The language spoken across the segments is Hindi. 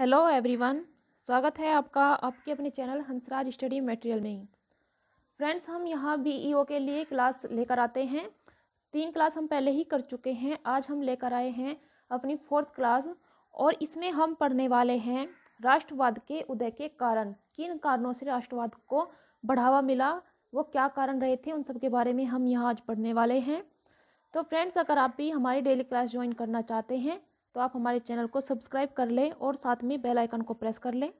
हेलो एवरीवन स्वागत है आपका आपके अपने चैनल हंसराज स्टडी मटेरियल में फ्रेंड्स हम यहाँ बीईओ e के लिए क्लास लेकर आते हैं तीन क्लास हम पहले ही कर चुके हैं आज हम लेकर आए हैं अपनी फोर्थ क्लास और इसमें हम पढ़ने वाले हैं राष्ट्रवाद के उदय के कारण किन कारणों से राष्ट्रवाद को बढ़ावा मिला वो क्या कारण रहे थे उन सब के बारे में हम यहाँ आज पढ़ने वाले हैं तो फ्रेंड्स अगर आप भी हमारी डेली क्लास ज्वाइन करना चाहते हैं तो आप हमारे चैनल को सब्सक्राइब कर लें और साथ में बेल आइकन को प्रेस कर लें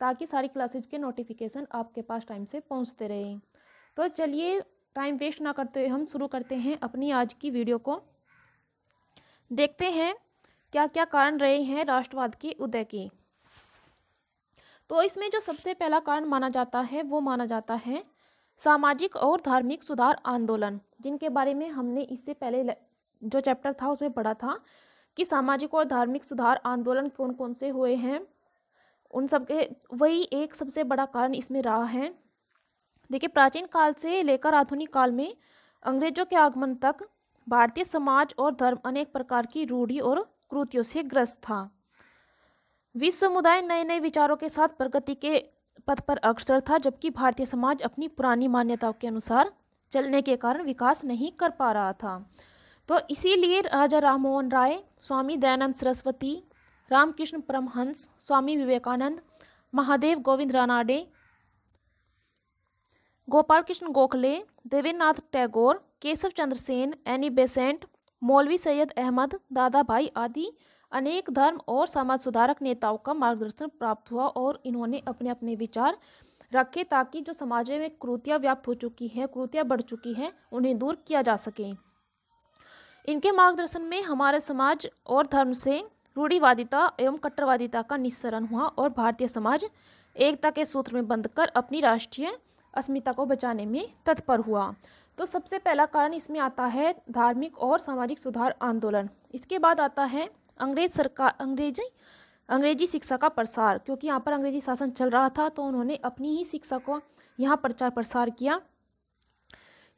ताकि सारी क्लासेज के नोटिफिकेशन आपके पास टाइम से पहुंचते रहें तो चलिए टाइम वेस्ट ना करते हुए हम शुरू करते हैं अपनी आज की वीडियो को देखते हैं क्या क्या कारण रहे हैं राष्ट्रवाद के उदय के तो इसमें जो सबसे पहला कारण माना जाता है वो माना जाता है सामाजिक और धार्मिक सुधार आंदोलन जिनके बारे में हमने इससे पहले जो चैप्टर था उसमें पढ़ा था कि सामाजिक और धार्मिक सुधार आंदोलन कौन कौन से हुए हैं उन सब के वही एक सबसे बड़ा कारण इसमें रहा है देखिए प्राचीन काल से लेकर आधुनिक काल में अंग्रेजों के आगमन तक भारतीय समाज और धर्म अनेक प्रकार की रूढ़ी और क्रूतियों से ग्रस्त था विश्व समुदाय नए नए विचारों के साथ प्रगति के पथ पर अग्रसर था जबकि भारतीय समाज अपनी पुरानी मान्यताओं के अनुसार चलने के कारण विकास नहीं कर पा रहा था तो इसीलिए राजा राममोहन राय स्वामी दयानंद सरस्वती रामकृष्ण परमहंस स्वामी विवेकानंद महादेव गोविंद रानाडे गोपाल कृष्ण गोखले देवेन्द्रनाथ टैगोर केशव चंद्र सेन एनी बेसेंट मौलवी सैयद अहमद दादा भाई आदि अनेक धर्म और समाज सुधारक नेताओं का मार्गदर्शन प्राप्त हुआ और इन्होंने अपने अपने विचार रखे ताकि जो समाज में क्रूतियाँ व्याप्त हो चुकी है क्रूतियाँ बढ़ चुकी हैं उन्हें दूर किया जा सके इनके मार्गदर्शन में हमारे समाज और धर्म से रूढ़ीवादिता एवं कट्टरवादिता का निस्सरण हुआ और भारतीय समाज एकता के सूत्र में बंध कर अपनी राष्ट्रीय अस्मिता को बचाने में तत्पर हुआ तो सबसे पहला कारण इसमें आता है धार्मिक और सामाजिक सुधार आंदोलन इसके बाद आता है अंग्रेज सरकार अंग्रेजी अंग्रेजी शिक्षा का प्रसार क्योंकि यहाँ पर अंग्रेजी शासन चल रहा था तो उन्होंने अपनी ही शिक्षा को यहाँ प्रचार प्रसार किया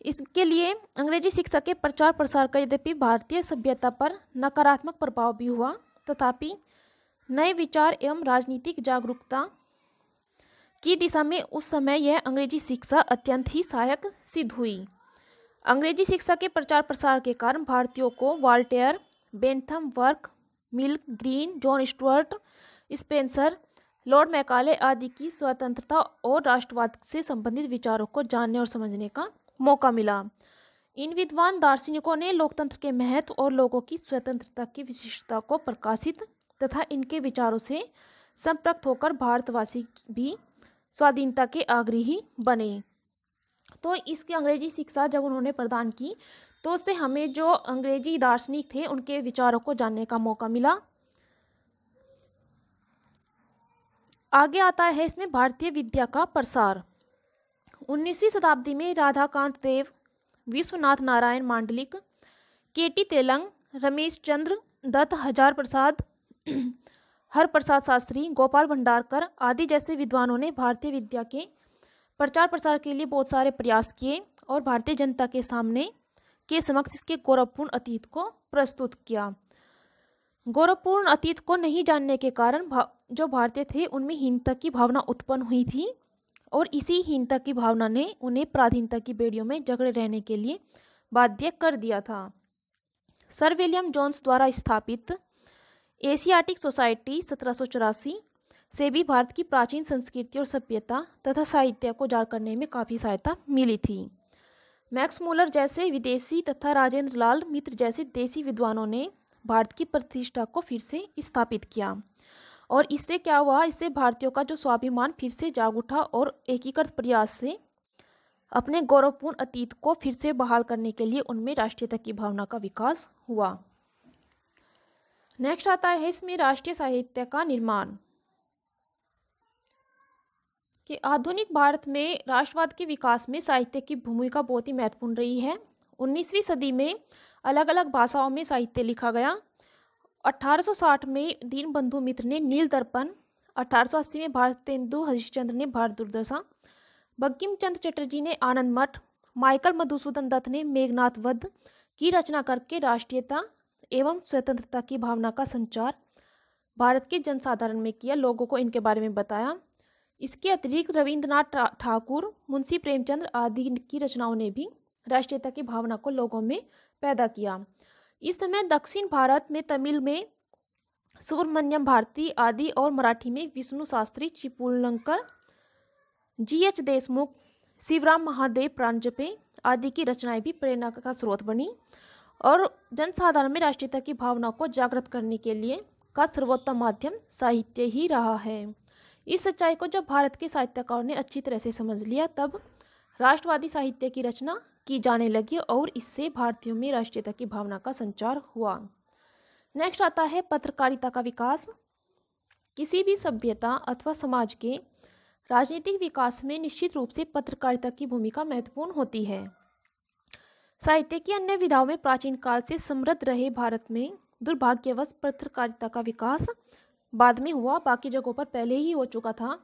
इसके लिए अंग्रेजी शिक्षा के प्रचार प्रसार का यद्यपि भारतीय सभ्यता पर नकारात्मक प्रभाव भी हुआ तथापि नए विचार एवं राजनीतिक जागरूकता की दिशा में उस समय यह अंग्रेजी शिक्षा अत्यंत ही सहायक सिद्ध हुई अंग्रेजी शिक्षा के प्रचार प्रसार के कारण भारतीयों को Voltaire Bentham Burke Mill Green John Stuart Spencer Lord Macaulay आदि की स्वतंत्रता और राष्ट्रवाद से संबंधित विचारों को जानने और समझने का मौका मिला इन विद्वान दार्शनिकों ने लोकतंत्र के महत्व और लोगों की स्वतंत्रता की विशिष्टता को प्रकाशित तथा इनके विचारों से संप्रक्त होकर भारतवासी भी स्वाधीनता के आग्रही बने तो इसकी अंग्रेजी शिक्षा जब उन्होंने प्रदान की तो उससे हमें जो अंग्रेजी दार्शनिक थे उनके विचारों को जानने का मौका मिला आगे आता है इसमें भारतीय विद्या का प्रसार उन्नीसवीं शताब्दी में राधाकांत देव विश्वनाथ नारायण मांडलिक के टी तेलंग रमेश चंद्र दत्त हजार प्रसाद हर प्रसाद शास्त्री गोपाल भंडारकर आदि जैसे विद्वानों ने भारतीय विद्या के प्रचार प्रसार के लिए बहुत सारे प्रयास किए और भारतीय जनता के सामने के समक्ष इसके गौरवपूर्ण अतीत को प्रस्तुत किया गौरवपूर्ण अतीत को नहीं जानने के कारण भा, जो भारतीय थे उनमें हीनता की भावना उत्पन्न हुई थी और इसी हीनता की भावना ने उन्हें प्राधीनता की बेड़ियों में जकड़े रहने के लिए बाध्य कर दिया था सर विलियम जॉन्स द्वारा स्थापित एशियाटिक सोसाइटी सत्रह से भी भारत की प्राचीन संस्कृति और सभ्यता तथा साहित्य को जार करने में काफ़ी सहायता मिली थी मैक्स मूलर जैसे विदेशी तथा राजेंद्र लाल मित्र जैसे देसी विद्वानों ने भारत की प्रतिष्ठा को फिर से स्थापित किया और इससे क्या हुआ इससे भारतीयों का जो स्वाभिमान फिर से जाग उठा और एकीकृत प्रयास से अपने गौरवपूर्ण अतीत को फिर से बहाल करने के लिए उनमें राष्ट्रीयता की भावना का विकास हुआ नेक्स्ट आता है इसमें राष्ट्रीय साहित्य का निर्माण कि आधुनिक भारत में राष्ट्रवाद के विकास में साहित्य की भूमिका बहुत ही महत्वपूर्ण रही है 19वीं सदी में अलग अलग भाषाओं में साहित्य लिखा गया 1860 में दीन बंधु मित्र ने नील दर्पण 1880 में तेंदु हरिश्चंद्र ने भारत दुर्दशा बंकिम चंद चटर्जी ने आनंद मठ माइकल मधुसूदन दत्त ने मेघनाथ वध की रचना करके राष्ट्रीयता एवं स्वतंत्रता की भावना का संचार भारत के जनसाधारण में किया लोगों को इनके बारे में बताया इसके अतिरिक्त रविंद्रनाथ ठाकुर मुंशी प्रेमचंद आदि की रचनाओं ने भी राष्ट्रीयता की भावना को लोगों में पैदा किया इस समय दक्षिण भारत में तमिल में सुब्रमण्यम भारती आदि और मराठी में विष्णु शास्त्री चिपुलंकर जी एच देशमुख शिवराम महादेव प्रांजपे आदि की रचनाएं भी प्रेरणा का स्रोत बनी और जनसाधारण में राष्ट्रीयता की भावना को जागृत करने के लिए का सर्वोत्तम माध्यम साहित्य ही रहा है इस सच्चाई को जब भारत के साहित्यकारों ने अच्छी तरह से समझ लिया तब राष्ट्रवादी साहित्य की रचना की जाने लगी और इससे भारतीयों में राष्ट्रीयता की भावना का संचार हुआ नेक्स्ट आता है पत्रकारिता का विकास किसी भी सभ्यता अथवा समाज के राजनीतिक विकास में निश्चित रूप से पत्रकारिता की भूमिका महत्वपूर्ण होती है साहित्य की अन्य विधाओं में प्राचीन काल से समृद्ध रहे भारत में दुर्भाग्यवश पत्रकारिता का विकास बाद में हुआ बाकी जगहों पर पहले ही हो चुका था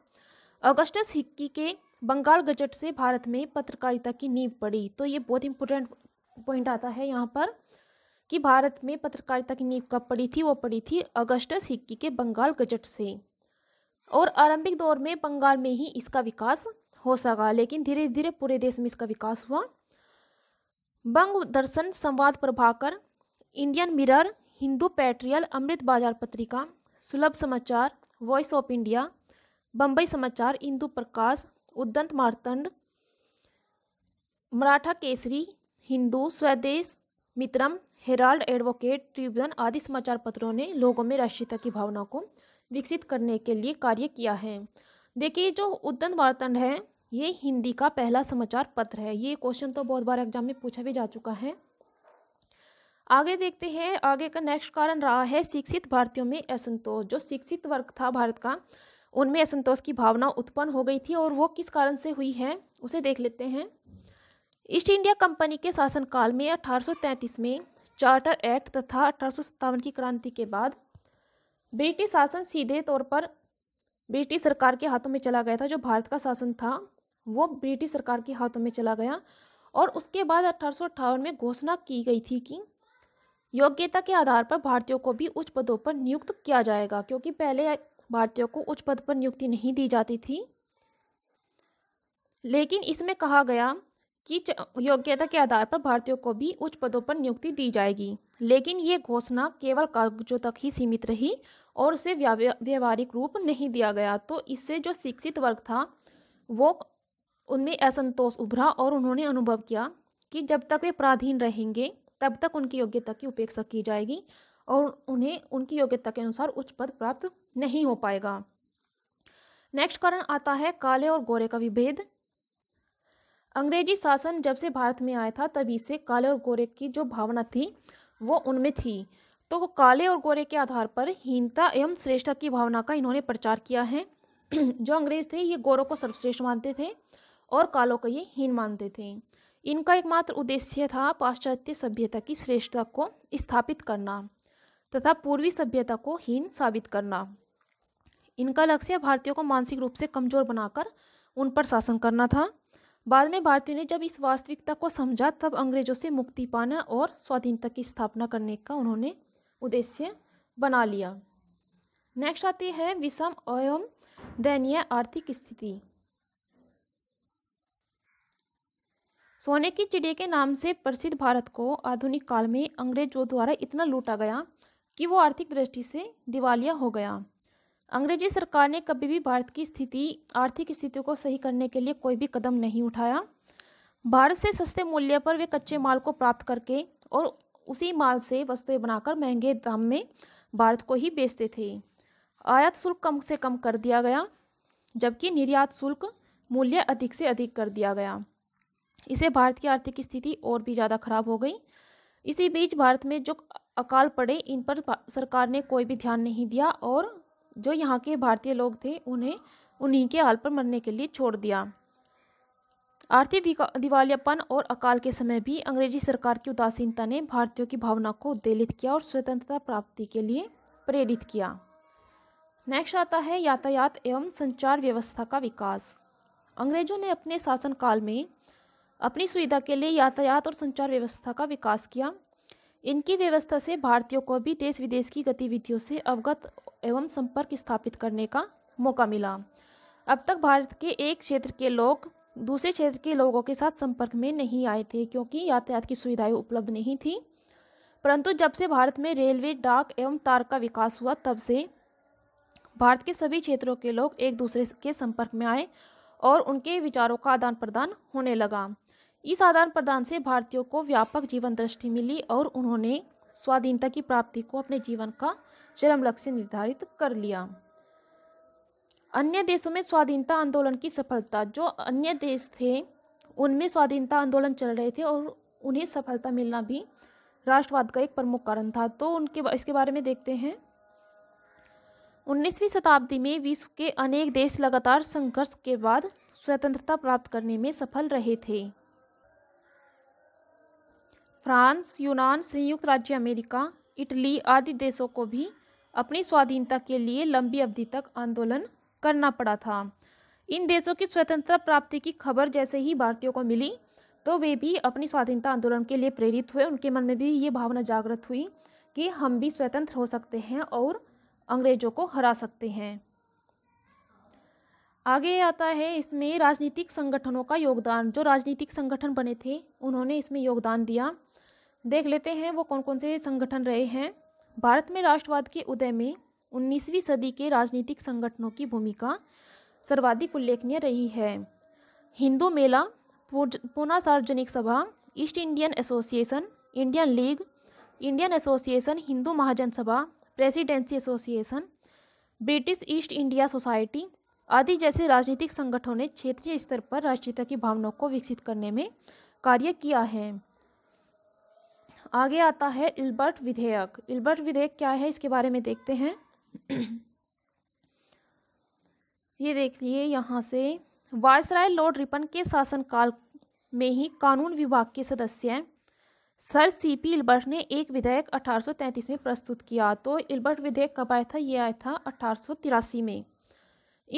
अगस्टस हिक्की के बंगाल गजट से भारत में पत्रकारिता की नींव पड़ी तो ये बहुत इंपॉर्टेंट पॉइंट आता है यहाँ पर कि भारत में पत्रकारिता की नींव कब पड़ी थी वो पड़ी थी अगस्टस सिक्की के बंगाल गजट से और आरंभिक दौर में बंगाल में ही इसका विकास हो सका लेकिन धीरे धीरे पूरे देश में इसका विकास हुआ Banga Darshan Sambad Prabhakar Indian Mirror Hindu Patriot Amrita Bazar Patrika सुलभ समाचार वॉइस ऑफ इंडिया बम्बई समाचार इंदू प्रकाश उद्दंत मारतंड मराठा केसरी हिंदू स्वदेश मित्रम हेराल्ड एडवोकेट ट्रिब्यून आदि समाचार पत्रों ने लोगों में राष्ट्रीयता की भावना को विकसित करने के लिए कार्य किया है देखिए जो उद्दन वार्तंड है ये हिंदी का पहला समाचार पत्र है ये क्वेश्चन तो बहुत बार एग्जाम में पूछा भी जा चुका है आगे देखते हैं आगे का नेक्स्ट कारण रहा है शिक्षित भारतीयों में असंतोष जो शिक्षित वर्ग था भारत का उनमें असंतोष की भावना उत्पन्न हो गई थी और वो किस कारण से हुई है उसे देख लेते हैं ईस्ट इंडिया कंपनी के शासनकाल में 1833 में चार्टर एक्ट तथा अठारह की क्रांति के बाद ब्रिटिश शासन सीधे तौर पर ब्रिटिश सरकार के हाथों में चला गया था जो भारत का शासन था वो ब्रिटिश सरकार के हाथों में चला गया और उसके बाद अठारह में घोषणा की गई थी कि योग्यता के आधार पर भारतीयों को भी उच्च पदों पर नियुक्त किया जाएगा क्योंकि पहले भारतीयों को उच्च पद पर नियुक्ति नहीं दी जाती थी लेकिन इसमें कहा गया कि योग्यता के आधार पर भारतीयों को भी उच्च पदों पर नियुक्ति दी जाएगी लेकिन ये घोषणा केवल कागजों तक ही सीमित रही और उसे व्यवहारिक रूप नहीं दिया गया तो इससे जो शिक्षित वर्ग था वो उनमें असंतोष उभरा और उन्होंने अनुभव किया कि जब तक वे पराधीन रहेंगे तब तक उनकी योग्यता की उपेक्षा की जाएगी और उन्हें उनकी योग्यता के अनुसार उच्च पद प्राप्त नहीं हो पाएगा नेक्स्ट कारण आता है काले और गोरे का विभेद अंग्रेजी शासन जब से भारत में आया था तभी से काले और गोरे की जो भावना थी वो उनमें थी तो काले और गोरे के आधार पर हीनता एवं श्रेष्ठता की भावना का इन्होंने प्रचार किया है जो अंग्रेज थे ये गोरों को सर्वश्रेष्ठ मानते थे और कालों को ये हीन मानते थे इनका एकमात्र उद्देश्य था पाश्चात्य सभ्यता की श्रेष्ठता को स्थापित करना तथा पूर्वी सभ्यता को हीन साबित करना इनका लक्ष्य भारतीयों को मानसिक रूप से कमजोर बनाकर उन पर शासन करना था बाद में भारतीयों ने जब इस वास्तविकता को समझा तब अंग्रेजों से मुक्ति पाना और स्वाधीनता की स्थापना करने का उन्होंने उद्देश्य बना लिया नेक्स्ट आती है विषम एवं दयनीय आर्थिक स्थिति सोने की चिड़िया के नाम से प्रसिद्ध भारत को आधुनिक काल में अंग्रेजों द्वारा इतना लूटा गया कि वो आर्थिक दृष्टि से दिवालिया हो गया अंग्रेजी सरकार ने कभी भी भारत की स्थिति आर्थिक स्थिति को सही करने के लिए कोई भी कदम नहीं उठाया भारत से सस्ते मूल्य पर वे कच्चे माल को प्राप्त करके और उसी माल से वस्तुएं बनाकर महंगे दाम में भारत को ही बेचते थे आयात शुल्क कम से कम कर दिया गया जबकि निर्यात शुल्क मूल्य अधिक से अधिक कर दिया गया इसे भारत की आर्थिक स्थिति और भी ज़्यादा खराब हो गई इसी बीच भारत में जो अकाल पड़े इन पर सरकार ने कोई भी ध्यान नहीं दिया और जो यहाँ के भारतीय लोग थे उन्हें उन्हीं के हाल पर मरने के लिए छोड़ दिया आर्थिक दिवालियापन और अकाल के समय भी अंग्रेजी सरकार की उदासीनता ने भारतीयों की भावना को उद्देलित किया और स्वतंत्रता प्राप्ति के लिए प्रेरित किया नेक्स्ट आता है यातायात एवं संचार व्यवस्था का विकास अंग्रेजों ने अपने शासनकाल में अपनी सुविधा के लिए यातायात और संचार व्यवस्था का विकास किया इनकी व्यवस्था से भारतीयों को भी देश विदेश की गतिविधियों से अवगत एवं संपर्क स्थापित करने का मौका मिला अब तक भारत के एक क्षेत्र के लोग दूसरे क्षेत्र के लोगों के साथ संपर्क में नहीं आए थे क्योंकि यातायात की सुविधाएं उपलब्ध नहीं थी परंतु जब से भारत में रेलवे डाक एवं तार का विकास हुआ तब से भारत के सभी क्षेत्रों के लोग एक दूसरे के संपर्क में आए और उनके विचारों का आदान प्रदान होने लगा इस आदान प्रदान से भारतीयों को व्यापक जीवन दृष्टि मिली और उन्होंने स्वाधीनता की प्राप्ति को अपने जीवन का चरम लक्ष्य निर्धारित कर लिया अन्य देशों में स्वाधीनता आंदोलन की सफलता जो अन्य देश थे उनमें स्वाधीनता आंदोलन चल रहे थे और उन्हें सफलता मिलना भी राष्ट्रवाद का एक प्रमुख कारण था तो उनके इसके बारे में देखते हैं उन्नीसवीं शताब्दी में विश्व के अनेक देश लगातार संघर्ष के बाद स्वतंत्रता प्राप्त करने में सफल रहे थे फ्रांस यूनान संयुक्त राज्य अमेरिका इटली आदि देशों को भी अपनी स्वाधीनता के लिए लंबी अवधि तक आंदोलन करना पड़ा था इन देशों की स्वतंत्रता प्राप्ति की खबर जैसे ही भारतीयों को मिली तो वे भी अपनी स्वाधीनता आंदोलन के लिए प्रेरित हुए उनके मन में भी ये भावना जागृत हुई कि हम भी स्वतंत्र हो सकते हैं और अंग्रेजों को हरा सकते हैं आगे आता है इसमें राजनीतिक संगठनों का योगदान जो राजनीतिक संगठन बने थे उन्होंने इसमें योगदान दिया देख लेते हैं वो कौन कौन से संगठन रहे हैं भारत में राष्ट्रवाद के उदय में 19वीं सदी के राजनीतिक संगठनों की भूमिका सर्वाधिक उल्लेखनीय रही है हिंदू मेला Poona Sarvajanik Sabha East Indian Association Indian League Indian Association Hindu Mahajan Sabha Presidency Association British East India Society आदि जैसे राजनीतिक संगठनों ने क्षेत्रीय स्तर पर राष्ट्रीयता की भावनाओं को विकसित करने में कार्य किया है आगे आता है इल्बर्ट विधेयक इल्बर्ट विधेयक क्या है इसके बारे में देखते हैं ये देख लिए यहाँ से वायसराय लॉर्ड रिपन के शासनकाल में ही कानून विभाग के सदस्य सर सी पी इल्बर्ट ने एक विधेयक 1833 में प्रस्तुत किया तो इल्बर्ट विधेयक कब आया था ये आया था अठारह में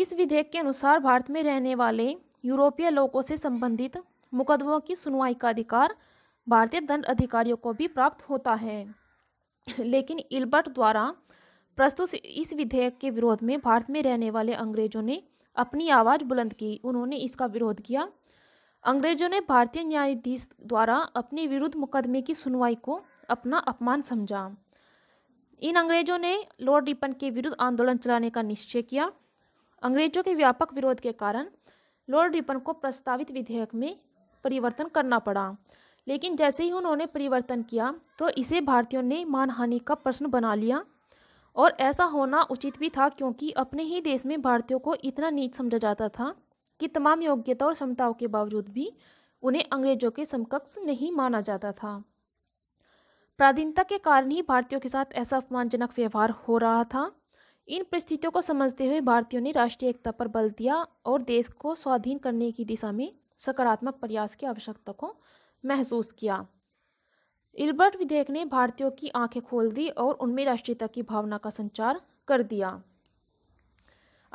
इस विधेयक के अनुसार भारत में रहने वाले यूरोपीय लोगों से संबंधित मुकदमों की सुनवाई का अधिकार भारतीय दंड अधिकारियों को भी प्राप्त होता है लेकिन इल्बर्ट द्वारा प्रस्तुत इस विधेयक के विरोध में भारत में रहने वाले अंग्रेजों ने अपनी आवाज़ बुलंद की उन्होंने इसका विरोध किया अंग्रेजों ने भारतीय न्यायाधीश द्वारा अपने विरुद्ध मुकदमे की सुनवाई को अपना अपमान समझा इन अंग्रेजों ने लॉर्ड रिपन के विरुद्ध आंदोलन चलाने का निश्चय किया अंग्रेजों के व्यापक विरोध के कारण लॉर्ड रिपन को प्रस्तावित विधेयक में परिवर्तन करना पड़ा लेकिन जैसे ही उन्होंने परिवर्तन किया तो इसे भारतीयों ने मानहानि का प्रश्न बना लिया और ऐसा होना उचित भी था क्योंकि अपने ही देश में भारतीयों को इतना नीच समझा जाता था कि तमाम योग्यता और क्षमताओं के बावजूद भी उन्हें अंग्रेजों के समकक्ष नहीं माना जाता था प्राधीनता के कारण ही भारतीयों के साथ ऐसा अपमानजनक व्यवहार हो रहा था इन परिस्थितियों को समझते हुए भारतीयों ने राष्ट्रीय एकता पर बल दिया और देश को स्वाधीन करने की दिशा में सकारात्मक प्रयास की आवश्यकता को महसूस किया इल्बर्ट विधेयक ने भारतीयों की आंखें खोल दी और उनमें राष्ट्रीयता की भावना का संचार कर दिया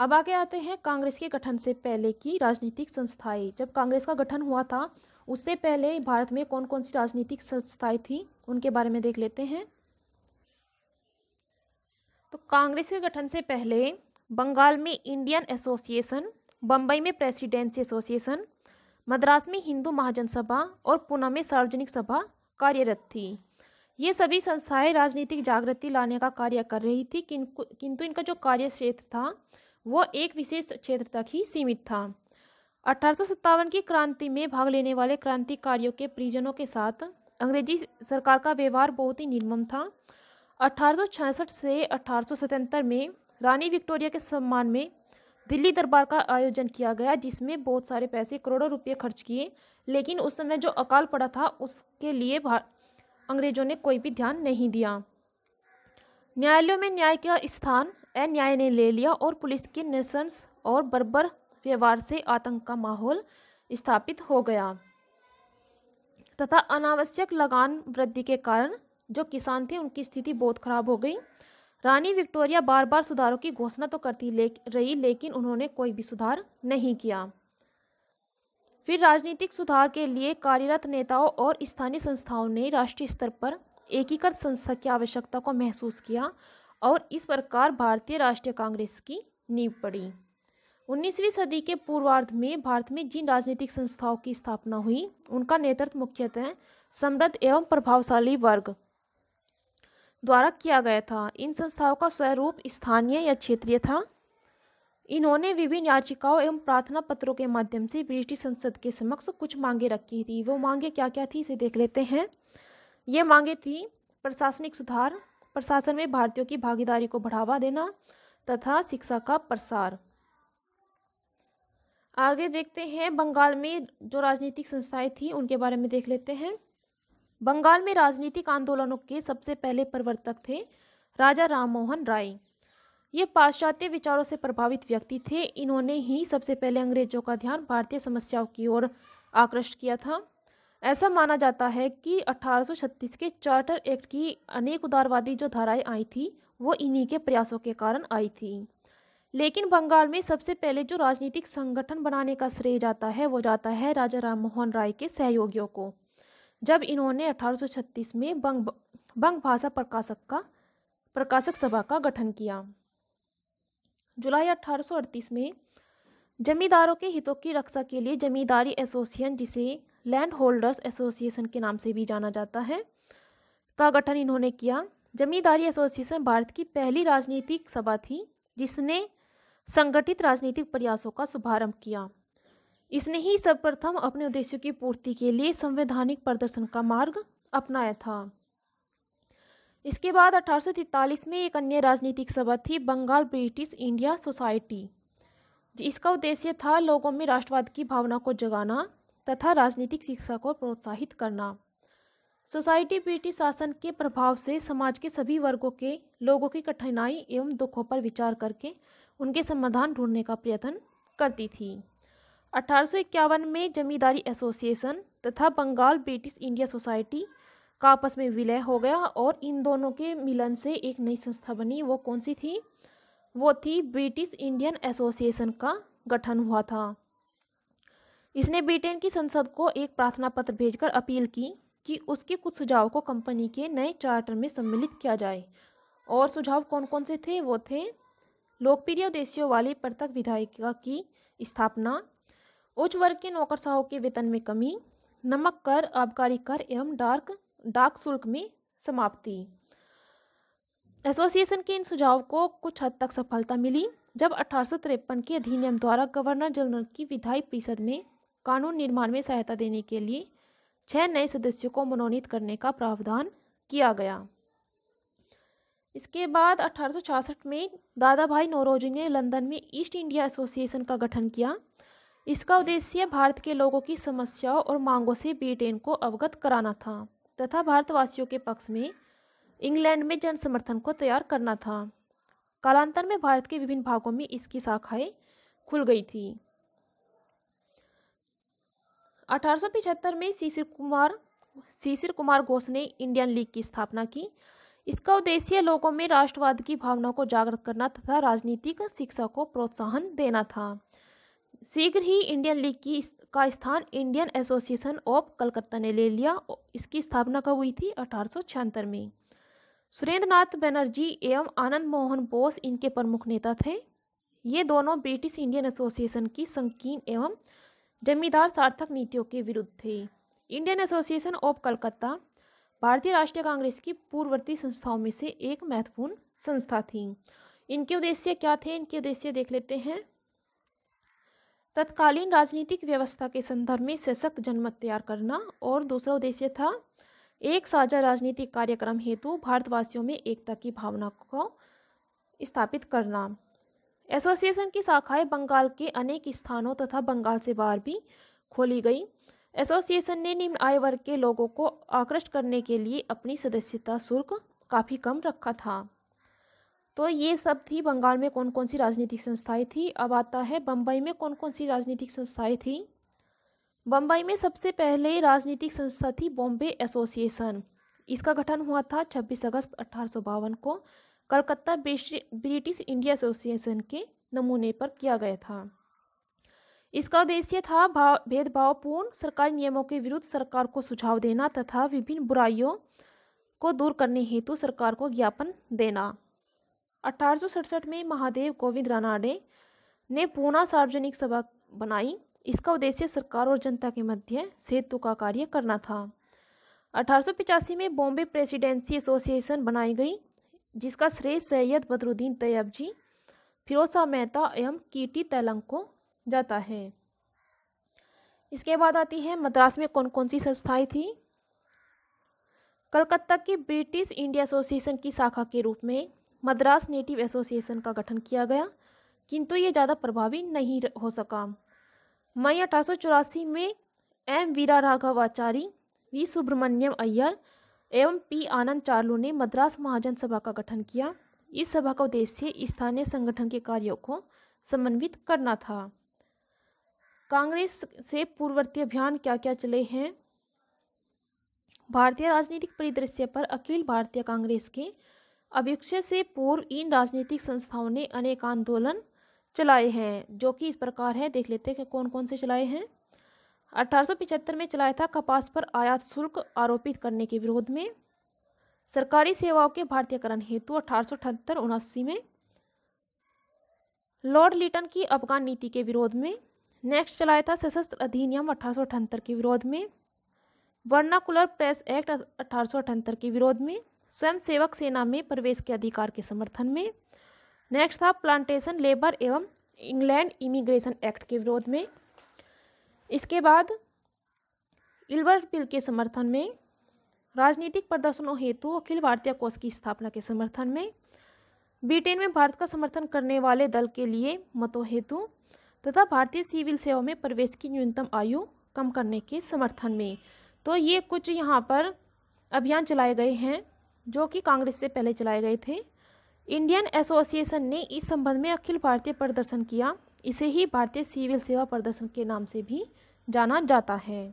अब आगे आते हैं कांग्रेस के गठन से पहले की राजनीतिक संस्थाएं जब कांग्रेस का गठन हुआ था उससे पहले भारत में कौन कौन सी राजनीतिक संस्थाएं थी उनके बारे में देख लेते हैं तो कांग्रेस के गठन से पहले बंगाल में इंडियन एसोसिएशन बम्बई में प्रेसिडेंसी एसोसिएशन मद्रास में हिंदू महाजन सभा और पुणे में सार्वजनिक सभा कार्यरत थी ये सभी संस्थाएं राजनीतिक जागृति लाने का कार्य कर रही थी किंतु इनका जो कार्य क्षेत्र था वो एक विशेष क्षेत्र तक ही सीमित था अठारह की क्रांति में भाग लेने वाले क्रांतिकारियों के परिजनों के साथ अंग्रेजी सरकार का व्यवहार बहुत ही निर्मम था अठारह से अठारह में रानी विक्टोरिया के सम्मान में दिल्ली दरबार का आयोजन किया गया जिसमें बहुत सारे पैसे करोड़ों रुपये खर्च किए लेकिन उस समय जो अकाल पड़ा था उसके लिए अंग्रेजों ने कोई भी ध्यान नहीं दिया न्यायालयों में न्याय का स्थान अन्याय ने ले लिया और पुलिस के निशंस और बर्बर व्यवहार से आतंक का माहौल स्थापित हो गया तथा अनावश्यक लगान वृद्धि के कारण जो किसान थे उनकी स्थिति बहुत खराब हो गई रानी विक्टोरिया बार बार सुधारों की घोषणा तो करती ले, रही लेकिन उन्होंने कोई भी सुधार नहीं किया फिर राजनीतिक सुधार के लिए कार्यरत नेताओं और स्थानीय संस्थाओं ने राष्ट्रीय स्तर पर एकीकृत संस्था की आवश्यकता को महसूस किया और इस प्रकार भारतीय राष्ट्रीय कांग्रेस की नींव पड़ी 19वीं सदी के पूर्वार्ध में भारत में जिन राजनीतिक संस्थाओं की स्थापना हुई उनका नेतृत्व मुख्यतः समृद्ध एवं प्रभावशाली वर्ग द्वारा किया गया था इन संस्थाओं का स्वरूप स्थानीय या क्षेत्रीय था इन्होंने विभिन्न याचिकाओं एवं प्रार्थना पत्रों के माध्यम से ब्रिटिश संसद के समक्ष कुछ मांगे रखी थी वो मांगे क्या क्या थी इसे देख लेते हैं ये मांगे थी प्रशासनिक सुधार प्रशासन में भारतीयों की भागीदारी को बढ़ावा देना तथा शिक्षा का प्रसार आगे देखते हैं बंगाल में जो राजनीतिक संस्थाएं थी उनके बारे में देख लेते हैं बंगाल में राजनीतिक आंदोलनों के सबसे पहले प्रवर्तक थे राजा राममोहन राय ये पाश्चात्य विचारों से प्रभावित व्यक्ति थे इन्होंने ही सबसे पहले अंग्रेजों का ध्यान भारतीय समस्याओं की ओर आकृष्ट किया था ऐसा माना जाता है कि 1836 के चार्टर एक्ट की अनेक उदारवादी जो धाराएं आई थी वो इन्हीं के प्रयासों के कारण आई थी लेकिन बंगाल में सबसे पहले जो राजनीतिक संगठन बनाने का श्रेय जाता है वो जाता है राजा राममोहन राय के सहयोगियों को जब इन्होंने 1836 में बंग बंग भाषा प्रकाशक का प्रकाशक सभा का गठन किया जुलाई 1838 में जमींदारों के हितों की रक्षा के लिए जमींदारी एसोसिएशन जिसे लैंड होल्डर्स एसोसिएशन के नाम से भी जाना जाता है का गठन इन्होंने किया जमींदारी एसोसिएशन भारत की पहली राजनीतिक सभा थी जिसने संगठित राजनीतिक प्रयासों का शुभारंभ किया इसने ही सर्वप्रथम अपने उद्देश्यों की पूर्ति के लिए संवैधानिक प्रदर्शन का मार्ग अपनाया था इसके बाद अठारह में एक अन्य राजनीतिक सभा थी बंगाल ब्रिटिश इंडिया सोसाइटी इसका उद्देश्य था लोगों में राष्ट्रवाद की भावना को जगाना तथा राजनीतिक शिक्षा को प्रोत्साहित करना सोसाइटी ब्रिटिश शासन के प्रभाव से समाज के सभी वर्गों के लोगों की कठिनाई एवं दुखों पर विचार करके उनके समाधान ढूंढने का प्रयत्न करती थी अठारह में जमींदारी एसोसिएशन तथा बंगाल ब्रिटिश इंडिया सोसाइटी का आपस में विलय हो गया और इन दोनों के मिलन से एक नई संस्था बनी वो कौन सी थी वो थी ब्रिटिश इंडियन एसोसिएशन का गठन हुआ था इसने ब्रिटेन की संसद को एक प्रार्थना पत्र भेजकर अपील की कि उसके कुछ सुझाव को कंपनी के नए चार्टर में सम्मिलित किया जाए और सुझाव कौन कौन से थे वो थे लोकप्रिय उद्देश्यों वाली पृथक विधायिका की स्थापना उच्च वर्ग के नौकरशाहों के वेतन में कमी नमक कर आबकारी कर एवं डार्क डाक शुल्क में समाप्ति एसोसिएशन के इन सुझाव को कुछ हद तक सफलता मिली जब अठारह के अधिनियम द्वारा गवर्नर जनरल की विधायी परिषद में कानून निर्माण में सहायता देने के लिए छह नए सदस्यों को मनोनीत करने का प्रावधान किया गया इसके बाद अठारह में दादा भाई नौरोजी ने लंदन में ईस्ट इंडिया एसोसिएशन का गठन किया इसका उद्देश्य भारत के लोगों की समस्याओं और मांगों से ब्रिटेन को अवगत कराना था तथा भारतवासियों के पक्ष में इंग्लैंड में जन समर्थन को तैयार करना था कालांतर में भारत के विभिन्न भागों में इसकी शाखाएं खुल गई थी अठारह में शिशिर कुमार शिशिर कुमार घोष ने इंडियन लीग की स्थापना की इसका उद्देश्य लोगों में राष्ट्रवाद की भावना को जागृत करना तथा राजनीतिक शिक्षा को प्रोत्साहन देना था शीघ्र ही इंडियन लीग की का स्थान इंडियन एसोसिएशन ऑफ कलकत्ता ने ले लिया इसकी स्थापना कब हुई थी अठारह में सुरेंद्र नाथ बनर्जी एवं आनंद मोहन बोस इनके प्रमुख नेता थे ये दोनों ब्रिटिश इंडियन एसोसिएशन की संकीर्ण एवं जमींदार सार्थक नीतियों के विरुद्ध थे इंडियन एसोसिएशन ऑफ कलकत्ता भारतीय राष्ट्रीय कांग्रेस की पूर्ववर्ती संस्थाओं में से एक महत्वपूर्ण संस्था थी इनके उद्देश्य क्या थे इनके उद्देश्य देख लेते हैं तत्कालीन राजनीतिक व्यवस्था के संदर्भ में सशक्त जनमत तैयार करना और दूसरा उद्देश्य था एक साझा राजनीतिक कार्यक्रम हेतु भारतवासियों में एकता की भावना को स्थापित करना एसोसिएशन की शाखाएं बंगाल के अनेक स्थानों तथा बंगाल से बाहर भी खोली गई एसोसिएशन ने निम्न आय वर्ग के लोगों को आकृष्ट करने के लिए अपनी सदस्यता शुल्क काफ़ी कम रखा था तो ये सब थी बंगाल में कौन कौन सी राजनीतिक संस्थाएं थी अब आता है बम्बई में कौन कौन सी राजनीतिक संस्थाएं थी बम्बई में सबसे पहले राजनीतिक संस्था थी बॉम्बे एसोसिएशन इसका गठन हुआ था 26 अगस्त अठारह को कलकत्ता ब्रिटिश इंडिया एसोसिएशन के नमूने पर किया गया था इसका उद्देश्य था भाव भेदभावपूर्ण सरकारी नियमों के विरुद्ध सरकार को सुझाव देना तथा विभिन्न बुराइयों को दूर करने हेतु सरकार को ज्ञापन देना अठारह में महादेव गोविंद रानाडे ने पूना सार्वजनिक सभा बनाई इसका उद्देश्य सरकार और जनता के मध्य सेतु का कार्य करना था अठारह में बॉम्बे प्रेसिडेंसी एसोसिएशन बनाई गई जिसका श्रेय सैयद बदरुद्दीन तैयब जी फिरोसा मेहता एवं कीटी तैलंग को जाता है इसके बाद आती है मद्रास में कौन कौन सी संस्थाएं थी कलकत्ता की ब्रिटिश इंडिया एसोसिएशन की शाखा के रूप में मद्रास नेटिव एसोसिएशन का गठन किया गया किंतु ये ज़्यादा प्रभावी नहीं हो सका मई अठारह में एम वीरा राघव राघवाचारी वी सुब्रमण्यम अय्यर एवं पी आनंद चार्लू ने मद्रास महाजन सभा का गठन किया इस सभा का उद्देश्य स्थानीय संगठन के कार्यों को समन्वित करना था कांग्रेस से पूर्ववर्ती अभियान क्या क्या चले हैं भारतीय राजनीतिक परिदृश्य पर अखिल भारतीय कांग्रेस के अभिक्षय से पूर्व इन राजनीतिक संस्थाओं ने अनेक आंदोलन चलाए हैं जो कि इस प्रकार है देख लेते हैं कि कौन कौन से चलाए हैं 1875 में चलाया था कपास पर आयात शुल्क आरोपित करने के विरोध में सरकारी सेवाओं के भारतीयकरण हेतु अठारह उनासी में लॉर्ड लिटन की अफगान नीति के विरोध में नेक्स्ट चलाया था सशस्त्र अधिनियम अठारह के विरोध में वर्नाकुलर प्रेस एक्ट अठारह के विरोध में स्वयंसेवक सेना में प्रवेश के अधिकार के समर्थन में नेक्स्ट था प्लांटेशन लेबर एवं इंग्लैंड इमिग्रेशन एक्ट के विरोध में इसके बाद इल्बर्ट बिल के समर्थन में राजनीतिक प्रदर्शनों हेतु अखिल भारतीय कोष की स्थापना के समर्थन में ब्रिटेन में भारत का समर्थन करने वाले दल के लिए मतों हेतु तथा भारतीय सिविल सेवा में प्रवेश की न्यूनतम आयु कम करने के समर्थन में तो ये कुछ यहाँ पर अभियान चलाए गए हैं जो कि कांग्रेस से पहले चलाए गए थे इंडियन एसोसिएशन ने इस संबंध में अखिल भारतीय प्रदर्शन किया इसे ही भारतीय सिविल सेवा प्रदर्शन के नाम से भी जाना जाता है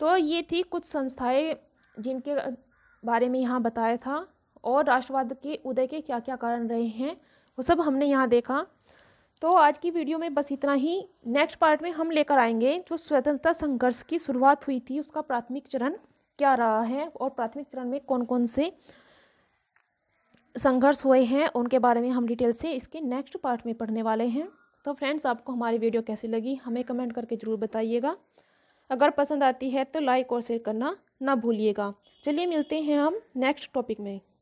तो ये थी कुछ संस्थाएं जिनके बारे में यहाँ बताया था और राष्ट्रवाद के उदय के क्या क्या कारण रहे हैं वो सब हमने यहाँ देखा तो आज की वीडियो में बस इतना ही नेक्स्ट पार्ट में हम लेकर आएंगे जो स्वतंत्रता संघर्ष की शुरुआत हुई थी उसका प्राथमिक चरण क्या रहा है और प्राथमिक चरण में कौन कौन से संघर्ष हुए हैं उनके बारे में हम डिटेल से इसके नेक्स्ट पार्ट में पढ़ने वाले हैं तो फ्रेंड्स आपको हमारी वीडियो कैसी लगी हमें कमेंट करके ज़रूर बताइएगा अगर पसंद आती है तो लाइक और शेयर करना ना भूलिएगा चलिए मिलते हैं हम नेक्स्ट टॉपिक में